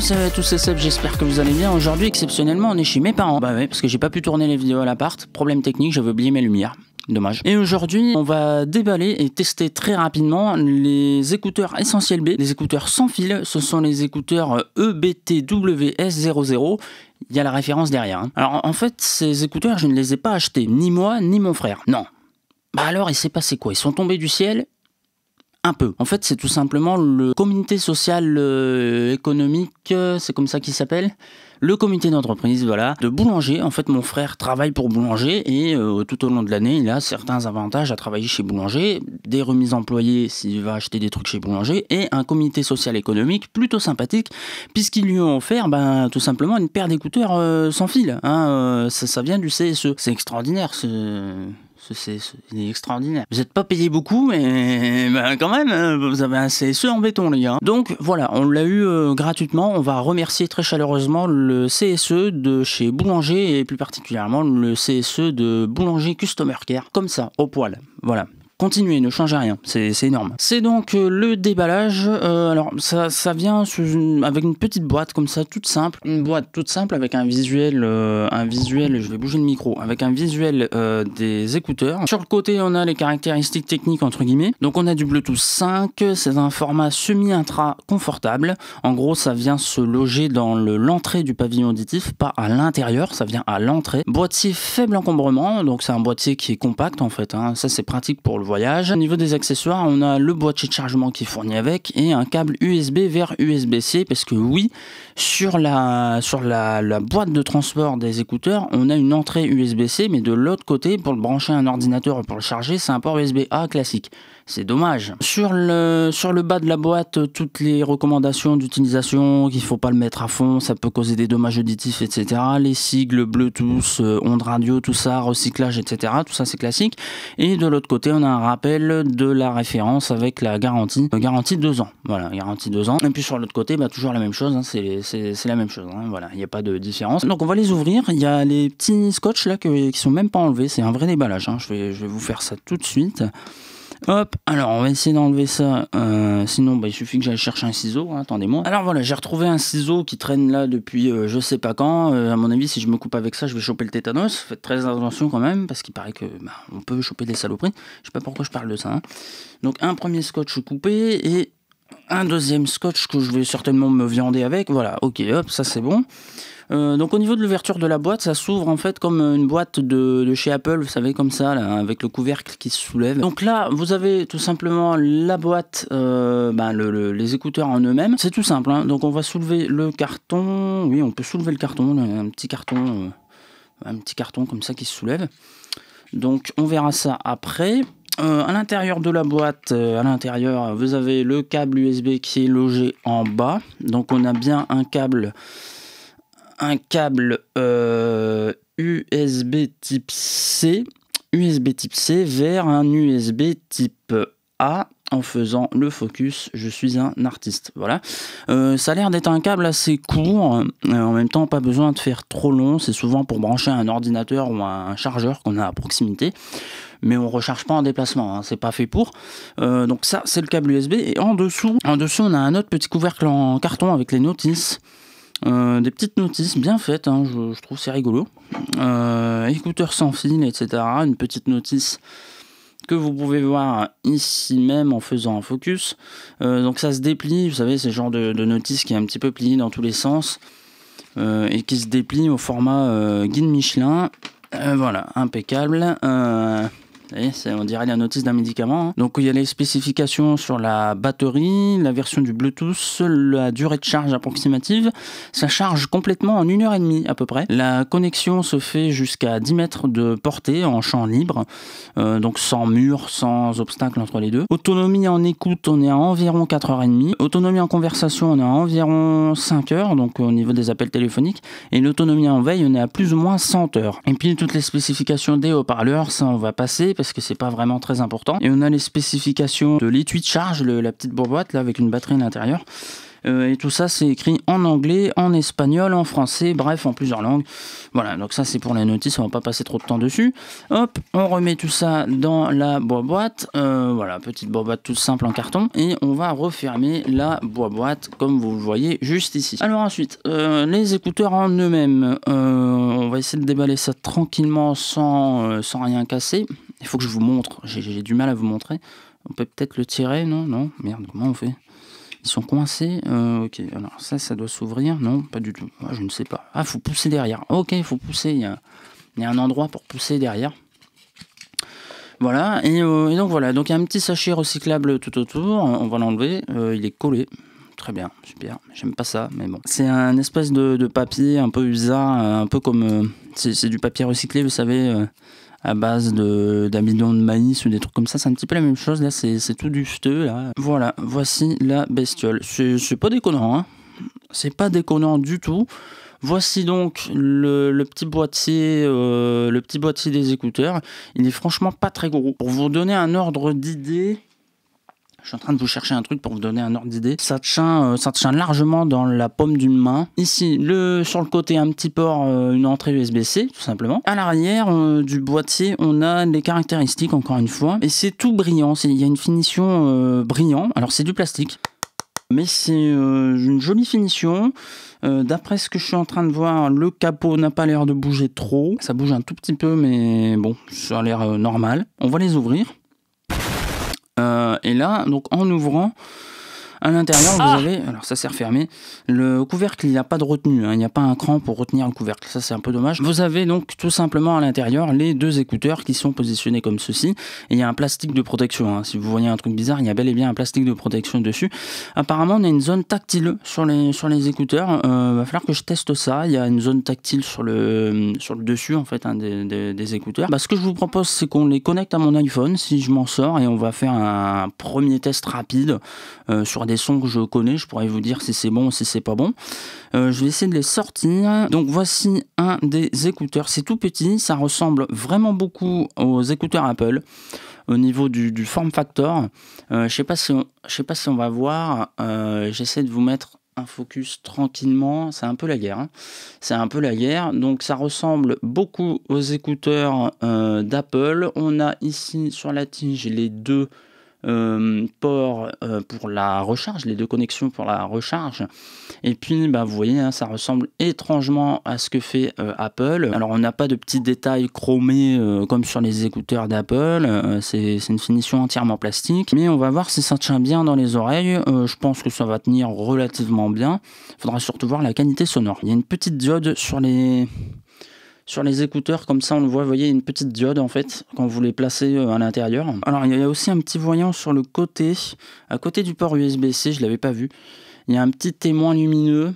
salut à tous, c'est j'espère que vous allez bien. Aujourd'hui, exceptionnellement, on est chez mes parents. Bah ouais, parce que j'ai pas pu tourner les vidéos à l'appart. Problème technique, j'avais oublié mes lumières. Dommage. Et aujourd'hui, on va déballer et tester très rapidement les écouteurs Essentiel B, les écouteurs sans fil. Ce sont les écouteurs EBTWS00. Euh, e il y a la référence derrière. Hein. Alors en fait, ces écouteurs, je ne les ai pas achetés, ni moi, ni mon frère. Non. Bah alors, il s'est passé quoi Ils sont tombés du ciel peu. En fait, c'est tout simplement le comité social euh, économique, euh, c'est comme ça qu'il s'appelle le comité d'entreprise, voilà, de boulanger. En fait, mon frère travaille pour boulanger et euh, tout au long de l'année, il a certains avantages à travailler chez boulanger, des remises employées s'il va acheter des trucs chez boulanger et un comité social économique plutôt sympathique puisqu'ils lui ont offert, ben, tout simplement une paire d'écouteurs sans fil. Hein, ça, ça, vient du CSE. C'est extraordinaire c'est extraordinaire. Vous n'êtes pas payé beaucoup, mais bah, quand même, hein, vous avez un CSE en béton, les gars. Donc voilà, on l'a eu euh, gratuitement. On va remercier très chaleureusement le CSE de chez Boulanger et plus particulièrement le CSE de Boulanger Customer Care. Comme ça, au poil. Voilà. Continuez, ne changez rien, c'est énorme. C'est donc euh, le déballage. Euh, alors, ça, ça vient avec une petite boîte comme ça, toute simple. Une boîte toute simple avec un visuel, euh, un visuel, je vais bouger le micro, avec un visuel des écouteurs. Sur le côté, on a les caractéristiques techniques, entre guillemets. Donc, on a du Bluetooth 5, c'est un format semi-intra confortable. En gros, ça vient se loger dans l'entrée du pavillon auditif, pas à l'intérieur, ça vient à l'entrée. Boîtier faible encombrement, donc c'est un boîtier qui est compact en fait. Hein. Ça, c'est pratique pour le voyage. Au niveau des accessoires, on a le boîtier de chargement qui est fourni avec et un câble USB vers USB-C parce que oui, sur la, sur la, la boîte de transport des écouteurs, on a une entrée USB-C mais de l'autre côté, pour le brancher à un ordinateur ou pour le charger, c'est un port USB-A classique. C'est dommage. Sur le, sur le bas de la boîte, toutes les recommandations d'utilisation, qu'il ne faut pas le mettre à fond, ça peut causer des dommages auditifs, etc. Les sigles Bluetooth, euh, ondes radio, tout ça, recyclage, etc. Tout ça, c'est classique. Et de l'autre côté, on a un rappel de la référence avec la garantie. Euh, garantie 2 ans. Voilà, garantie 2 ans. Et puis sur l'autre côté, bah, toujours la même chose. Hein. c'est la même chose. Hein. Voilà, il n'y a pas de différence. Donc on va les ouvrir. Il y a les petits scotch là que, qui sont même pas enlevés. C'est un vrai déballage. Hein. Je, vais, je vais vous faire ça tout de suite. Hop, alors on va essayer d'enlever ça. Euh, sinon, bah, il suffit que j'aille chercher un ciseau, hein, attendez-moi. Alors voilà, j'ai retrouvé un ciseau qui traîne là depuis euh, je sais pas quand. Euh, à mon avis, si je me coupe avec ça, je vais choper le tétanos. Faites très attention quand même, parce qu'il paraît que bah, on peut choper des saloperies. Je sais pas pourquoi je parle de ça. Hein. Donc un premier scotch coupé et un deuxième scotch que je vais certainement me viander avec. Voilà, ok, hop, ça c'est bon. Euh, donc au niveau de l'ouverture de la boîte, ça s'ouvre en fait comme euh, une boîte de, chez Apple, vous savez comme ça, avec le couvercle qui se soulève. Donc là, vous avez tout simplement la boîte, euh, bah, les écouteurs en eux-mêmes. C'est tout simple. Hein. Donc on va soulever le carton. Oui, on peut soulever le carton, un petit carton, un petit carton comme ça qui se soulève. Donc on verra ça après. à l'intérieur de la boîte, à l'intérieur, vous avez le câble USB qui est logé en bas. Donc on a bien un câble un câble USB euh, type C, USB type C vers un USB type A en faisant le focus je suis un artiste voilà euh, ça a l'air d'être un câble assez court euh, en même temps pas besoin de faire trop long c'est souvent pour brancher un ordinateur ou un chargeur qu'on a à proximité mais on recharge pas en déplacement hein. c'est pas fait pour donc ça c'est le câble USB et en dessous en dessous on a un autre petit couvercle en carton avec les notices euh, des petites notices bien faites, hein, je, trouve c'est rigolo. Euh, écouteurs sans fil, etc. Une petite notice que vous pouvez voir ici même en faisant un focus. Euh, donc ça se déplie, vous savez, c'est le genre de, de, notice qui est un petit peu pliée dans tous les sens et qui se déplie au format guide Michelin. voilà, impeccable on dirait la notice d'un médicament. Hein. Donc il y a les spécifications sur la batterie, la version du Bluetooth, la durée de charge approximative. Ça charge complètement en une heure et demie à peu près. La connexion se fait jusqu'à 10 mètres de portée en champ libre, euh, donc sans mur, sans obstacle entre les deux. Autonomie en écoute, on est à environ 4h30. Autonomie en conversation, on est à environ 5 heures, donc euh, au niveau des appels téléphoniques. Et l'autonomie en veille, on est à plus ou moins 100 heures. Et puis toutes les spécifications des haut-parleurs, ça on va passer parce que c'est pas vraiment très important. Et on a les spécifications de l'étui de charge, la petite boîte là avec une batterie à l'intérieur. Euh, et tout ça c'est écrit en anglais, en espagnol, en français, bref en plusieurs langues. Voilà, donc ça c'est pour les notices, on va pas passer trop de temps dessus. Hop, on remet tout ça dans la boîte, euh, voilà, petite boîte toute simple en carton, et on va refermer la boîte comme vous le voyez juste ici. Alors ensuite, euh, les écouteurs en eux-mêmes, euh, on va essayer de déballer ça tranquillement sans, sans rien casser il faut que je vous montre. J'ai du mal à vous montrer. On peut peut-être le tirer, non Non Merde, comment on fait Ils sont coincés. Euh, ok, alors ça, ça doit s'ouvrir. Non, pas du tout. Moi, je ne sais pas. Ah, faut pousser derrière. Ok, il faut pousser. Il y, a, un endroit pour pousser derrière. Voilà, euh, et, donc voilà, donc il y a un petit sachet recyclable tout autour, on va l'enlever, euh, il est collé. Très bien, super, j'aime pas ça, mais bon. C'est un espèce de, papier un peu usard, un peu comme... c'est du papier recyclé, vous savez, à base d'amidon de, de, maïs ou des trucs comme ça. C'est un petit peu la même chose. Là, c'est tout du Voilà, voici la bestiole. C'est pas déconnant, hein. C'est pas déconnant du tout. Voici donc le, le petit boîtier, euh, le petit boîtier des écouteurs. Il est franchement pas très gros. Pour vous donner un ordre d'idée, je suis en train de vous chercher un truc pour vous donner un ordre d'idée. Ça tient, euh, largement dans la paume d'une main. Ici, le, sur le côté, un petit port, euh, une entrée USB-C, tout simplement. À l'arrière euh, du boîtier, on a les caractéristiques, encore une fois. Et c'est tout brillant. Il y a une finition brillant. Alors, c'est du plastique mais c'est une jolie finition. D'après ce que je suis en train de voir, le capot n'a pas l'air de bouger trop. Ça bouge un tout petit peu, mais bon, ça a l'air normal. On va les ouvrir. Euh, et là, donc en ouvrant, à l'intérieur, vous ah. avez, alors ça s'est refermé, le couvercle, il n'y a pas de retenue, hein. il n'y a pas un cran pour retenir le couvercle, ça c'est un peu dommage. Vous avez donc tout simplement à l'intérieur les deux écouteurs qui sont positionnés comme ceci, et il y a un plastique de protection. Hein. Si vous voyez un truc bizarre, il y a bel et bien un plastique de protection dessus. Apparemment, on a une zone tactile sur les, écouteurs, il euh, va falloir que je teste ça, il y a une zone tactile sur le, dessus en fait hein, des, écouteurs. Bah, ce que je vous propose, c'est qu'on les connecte à mon iPhone, si je m'en sors, et on va faire un premier test rapide euh, sur des sons que je connais, je pourrais vous dire si c'est bon ou si c'est pas bon. Euh, je vais essayer de les sortir. Donc voici un des écouteurs. C'est tout petit, ça ressemble vraiment beaucoup aux écouteurs Apple au niveau du, form factor. Euh, je sais pas si on, je sais pas si on va voir. Euh, j'essaie de vous mettre un focus tranquillement. C'est un peu la guerre. Hein. C'est un peu la guerre. Donc ça ressemble beaucoup aux écouteurs d'Apple. On a ici sur la tige les deux euh, port euh, pour la recharge, les deux connexions pour la recharge. Et puis, bah, vous voyez, hein, ça ressemble étrangement à ce que fait euh, Apple. Alors, on n'a pas de petits détails chromés comme sur les écouteurs d'Apple. c'est une finition entièrement plastique. Mais on va voir si ça tient bien dans les oreilles. je pense que ça va tenir relativement bien. Il faudra surtout voir la qualité sonore. Il y a une petite diode sur les sur les écouteurs, comme ça, on le voit, vous voyez, une petite diode en fait, quand vous les placez euh, à l'intérieur. Alors, il y a aussi un petit voyant sur le côté, à côté du port USB-C, je ne l'avais pas vu. Il y a un petit témoin lumineux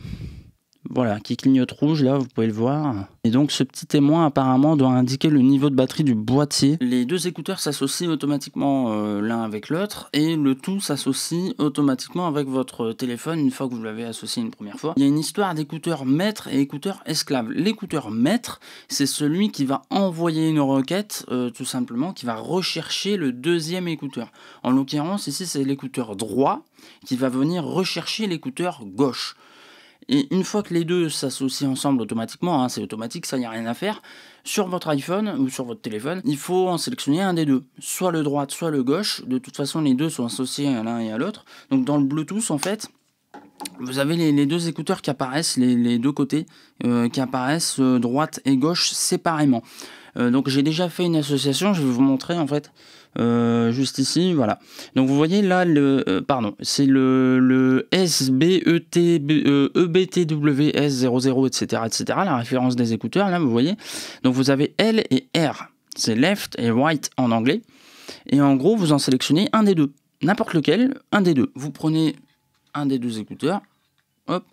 voilà, qui clignote rouge, là, vous pouvez le voir. Et donc, ce petit témoin, apparemment, doit indiquer le niveau de batterie du boîtier. Les deux écouteurs s'associent automatiquement euh, l'un avec l'autre, et le tout s'associe automatiquement avec votre téléphone une fois que vous l'avez associé une première fois. Il y a une histoire d'écouteurs maître et écouteurs esclave. L'écouteur maître, c'est celui qui va envoyer une requête, euh, tout simplement, qui va rechercher le deuxième écouteur. En l'occurrence, ici, c'est l'écouteur droit qui va venir rechercher l'écouteur gauche. Et une fois que les deux s'associent ensemble automatiquement, hein, c'est automatique, ça n'y a rien à faire, sur votre iPhone ou sur votre téléphone, il faut en sélectionner un des deux, soit le droit, soit le gauche. De toute façon, les deux sont associés à l'un et à l'autre. Donc dans le Bluetooth, en fait, vous avez les, deux écouteurs qui apparaissent, les, deux côtés, euh, qui apparaissent euh, droite et gauche séparément. Euh, donc j'ai déjà fait une association, je vais vous montrer en fait euh, juste ici, voilà. Donc vous voyez là, le, euh, pardon, c'est le, le SBETWS00, etc., etc., la référence des écouteurs, là, vous voyez. Donc vous avez L et R, c'est left et right en anglais. Et en gros, vous en sélectionnez un des deux, n'importe lequel, un des deux. Vous prenez un des deux écouteurs, hop,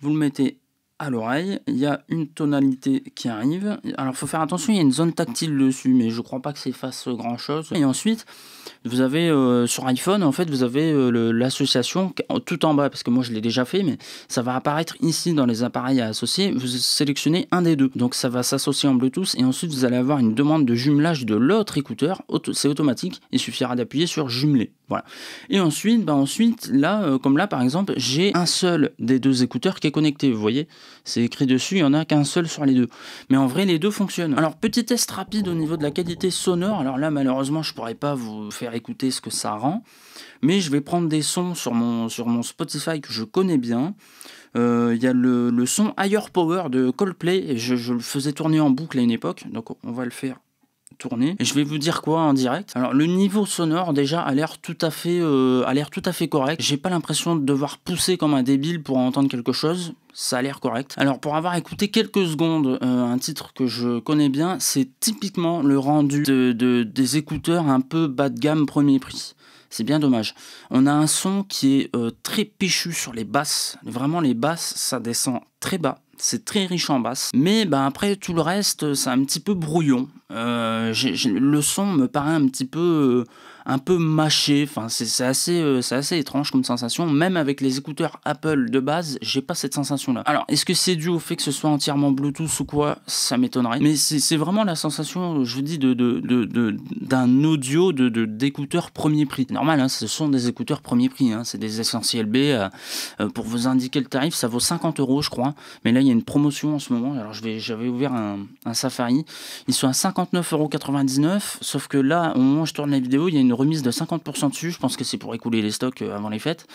vous le mettez à l'oreille, il y a une tonalité qui arrive. Alors faut faire attention, il y a une zone tactile dessus, mais je crois pas que ça fasse grand chose. Et ensuite, vous avez euh, sur iPhone, en fait, vous avez euh, l'association tout en bas, parce que moi je l'ai déjà fait, mais ça va apparaître ici dans les appareils à associer. Vous sélectionnez un des deux, donc ça va s'associer en Bluetooth, et ensuite vous allez avoir une demande de jumelage de l'autre écouteur. C'est automatique, il suffira d'appuyer sur jumeler. Et ensuite, bah ensuite là, euh, comme là par exemple, j'ai un seul des deux écouteurs qui est connecté. Vous voyez, c'est écrit dessus, il n'y en a qu'un seul sur les deux. Mais en vrai, les deux fonctionnent. Alors, petit test rapide au niveau de la qualité sonore. Alors là, malheureusement, je ne pourrais pas vous faire écouter ce que ça rend. Mais je vais prendre des sons sur mon, Spotify que je connais bien. Euh, il y a le, son Higher Power de Coldplay. je le faisais tourner en boucle à une époque. Donc, on va le faire tourner. Et je vais vous dire quoi en direct. Alors le niveau sonore déjà a l'air tout à fait, euh, l'air tout à fait correct. J'ai pas l'impression de devoir pousser comme un débile pour entendre quelque chose. Ça a l'air correct. Alors pour avoir écouté quelques secondes euh, un titre que je connais bien, c'est typiquement le rendu de, des écouteurs un peu bas de gamme premier prix. C'est bien dommage. On a un son qui est euh, très péchu sur les basses. Vraiment les basses, ça descend très bas c'est très riche en basse. Mais ben, après, tout le reste, c'est un petit peu brouillon. Euh, le son me paraît un petit peu... Euh, un peu mâché. Enfin, c'est assez, euh, assez étrange comme sensation. Même avec les écouteurs Apple de base, j'ai pas cette sensation-là. Alors, est-ce que c'est dû au fait que ce soit entièrement Bluetooth ou quoi Ça m'étonnerait. Mais c'est vraiment la sensation, je vous dis, d'un de, de, de, audio d'écouteurs premier prix. Normal, hein, ce sont des écouteurs premier prix. Hein. c'est des essentiels B. Euh, euh, pour vous indiquer le tarif, ça vaut 50 euros, je crois. Mais là, il y a une promotion en ce moment. Alors, j'avais ouvert un, un Safari. Ils sont à 59,99 euros. Sauf que là, au moment où je tourne la vidéo, il y a une remise de 50% dessus. Je pense que c'est pour écouler les stocks euh, avant les fêtes.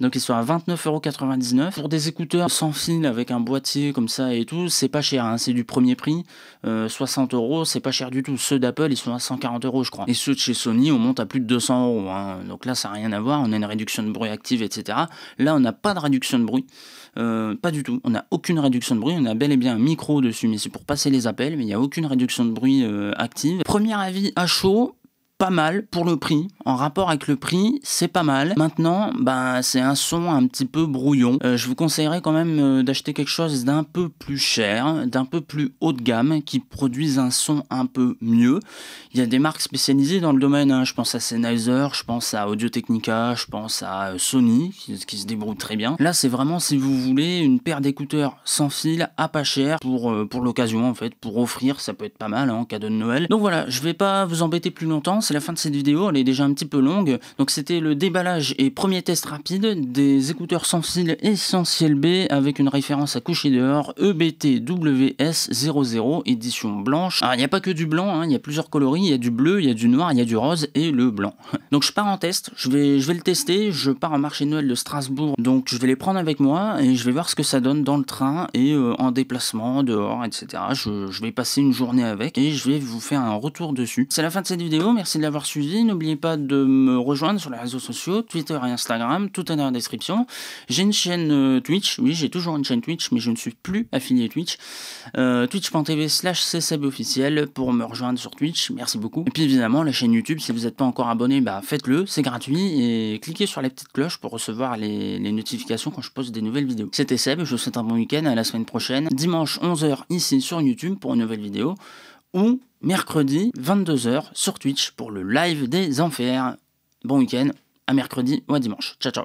Donc ils sont à 29,99€. Pour des écouteurs sans fil avec un boîtier comme ça et tout, c'est pas cher, hein. c'est du premier prix. 60€, euh, c'est pas cher du tout. Ceux d'Apple, ils sont à 140€ je crois. Et ceux de chez Sony, on monte à plus de 200€. Hein. Donc là, ça n'a rien à voir, on a une réduction de bruit active, etc. Là, on n'a pas de réduction de bruit. Euh, pas du tout, on n'a aucune réduction de bruit, on a bel et bien un micro dessus, mais c'est pour passer les appels, mais il n'y a aucune réduction de bruit active. Premier avis à chaud, pas mal pour le prix. En rapport avec le prix, c'est pas mal. Maintenant, bah, c'est un son un petit peu brouillon. Euh, je vous conseillerais quand même euh, d'acheter quelque chose d'un peu plus cher, d'un peu plus haut de gamme, qui produise un son un peu mieux. Il y a des marques spécialisées dans le domaine. Hein. Je pense à Sennheiser, je pense à Audio Technica, je pense à euh, Sony, qui, se débrouille très bien. Là, c'est vraiment, si vous voulez, une paire d'écouteurs sans fil, à pas cher, pour, pour l'occasion, en fait, pour offrir. Ça peut être pas mal hein, en cadeau de Noël. Donc voilà, je vais pas vous embêter plus longtemps c'est la fin de cette vidéo, elle est déjà un petit peu longue. Donc c'était le déballage et premier test rapide des écouteurs sans fil Essentiel B avec une référence à coucher dehors EBTWS 00 édition blanche. il n'y a pas que du blanc, hein, il y a plusieurs coloris, il y a du bleu, il y a du noir, il y a du rose et le blanc. Donc je pars en test, je vais, je vais le tester, je pars au marché de Noël de Strasbourg, donc je vais les prendre avec moi et je vais voir ce que ça donne dans le train et euh, en déplacement, dehors, etc. je vais passer une journée avec et je vais vous faire un retour dessus. C'est la fin de cette vidéo, merci l'avoir suivi. N'oubliez pas de me rejoindre sur les réseaux sociaux, Twitter et Instagram, tout est dans la description. J'ai une chaîne euh, Twitch, oui, j'ai toujours une chaîne Twitch, mais je ne suis plus affilié Twitch. Euh, twitch.tv slash officiel pour me rejoindre sur Twitch, merci beaucoup. Et puis évidemment, la chaîne YouTube, si vous n'êtes pas encore abonné, bah, faites-le, c'est gratuit et cliquez sur la petite cloche pour recevoir les, notifications quand je poste des nouvelles vidéos. C'était Seb, je vous souhaite un bon week-end, à la semaine prochaine, dimanche 11h ici sur YouTube pour une nouvelle vidéo ou mercredi 22h sur Twitch pour le live des enfers. Bon week-end, à mercredi ou à dimanche. Ciao ciao